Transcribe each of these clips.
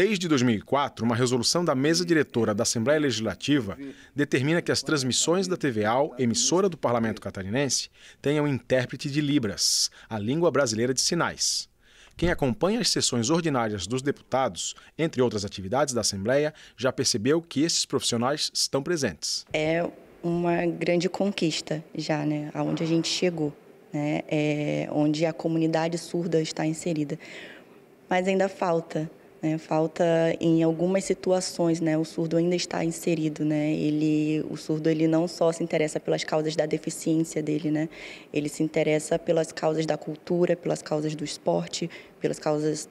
Desde 2004, uma resolução da mesa diretora da Assembleia Legislativa determina que as transmissões da TVAL, emissora do Parlamento Catarinense, tenham intérprete de Libras, a língua brasileira de sinais. Quem acompanha as sessões ordinárias dos deputados, entre outras atividades da Assembleia, já percebeu que esses profissionais estão presentes. É uma grande conquista já, né? Aonde a gente chegou, né? É onde a comunidade surda está inserida. Mas ainda falta, né? Falta em algumas situações, né? O surdo ainda está inserido, né? Ele, o surdo ele não só se interessa pelas causas da deficiência dele, né? Ele se interessa pelas causas da cultura, pelas causas do esporte, pelas causas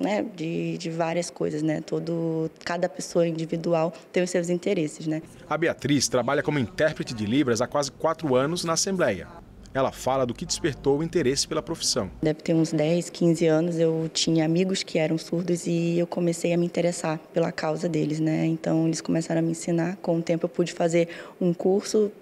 né, de, de várias coisas, né? Todo, cada pessoa individual tem os seus interesses, né? A Beatriz trabalha como intérprete de Libras há quase quatro anos na Assembleia. Ela fala do que despertou o interesse pela profissão. Deve ter uns 10, 15 anos, eu tinha amigos que eram surdos e eu comecei a me interessar pela causa deles, né? Então eles começaram a me ensinar. Com o tempo eu pude fazer um curso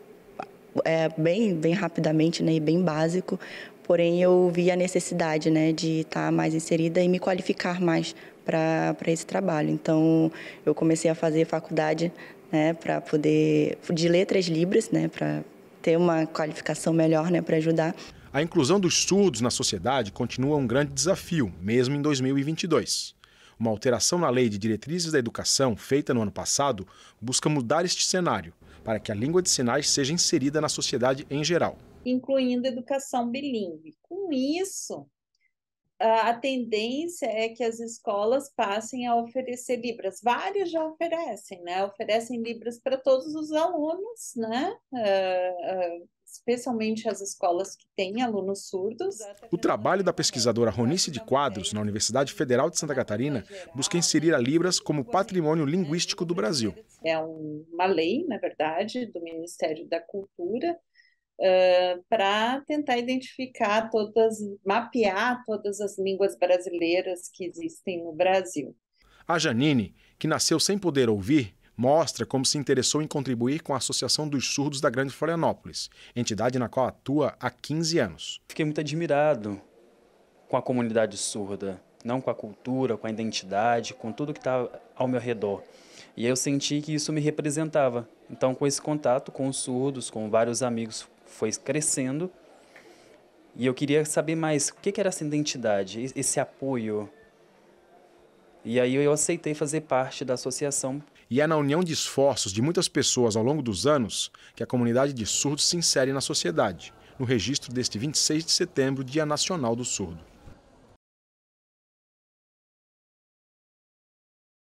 é, bem, bem rapidamente, né, e bem básico, porém eu vi a necessidade né, de estar tá mais inserida e me qualificar mais para esse trabalho. Então, eu comecei a fazer faculdade né, para poder de letras libras, né, ter uma qualificação melhor né, para ajudar. A inclusão dos surdos na sociedade continua um grande desafio, mesmo em 2022. Uma alteração na Lei de Diretrizes da Educação, feita no ano passado, busca mudar este cenário, para que a língua de sinais seja inserida na sociedade em geral. Incluindo educação bilíngue. Com isso, a tendência é que as escolas passem a oferecer libras. Várias já oferecem, né? Oferecem libras para todos os alunos, né? Uh, uh, especialmente as escolas que têm alunos surdos. O trabalho da pesquisadora Ronice de Quadros, na Universidade Federal de Santa Catarina, busca inserir a Libras como patrimônio linguístico do Brasil. É uma lei, na verdade, do Ministério da Cultura, uh, para tentar identificar todas, mapear todas as línguas brasileiras que existem no Brasil. A Janine, que nasceu sem poder ouvir, mostra como se interessou em contribuir com a Associação dos Surdos da Grande Florianópolis, entidade na qual atua há 15 anos. Fiquei muito admirado com a comunidade surda, não com a cultura, com a identidade, com tudo que está ao meu redor. E eu senti que isso me representava. Então, com esse contato com os surdos, com vários amigos foi crescendo. E eu queria saber mais o que, que era essa identidade, esse apoio. E aí eu aceitei fazer parte da associação. E é na união de esforços de muitas pessoas ao longo dos anos que a comunidade de surdos se insere na sociedade, no registro deste 26 de setembro, Dia Nacional do Surdo.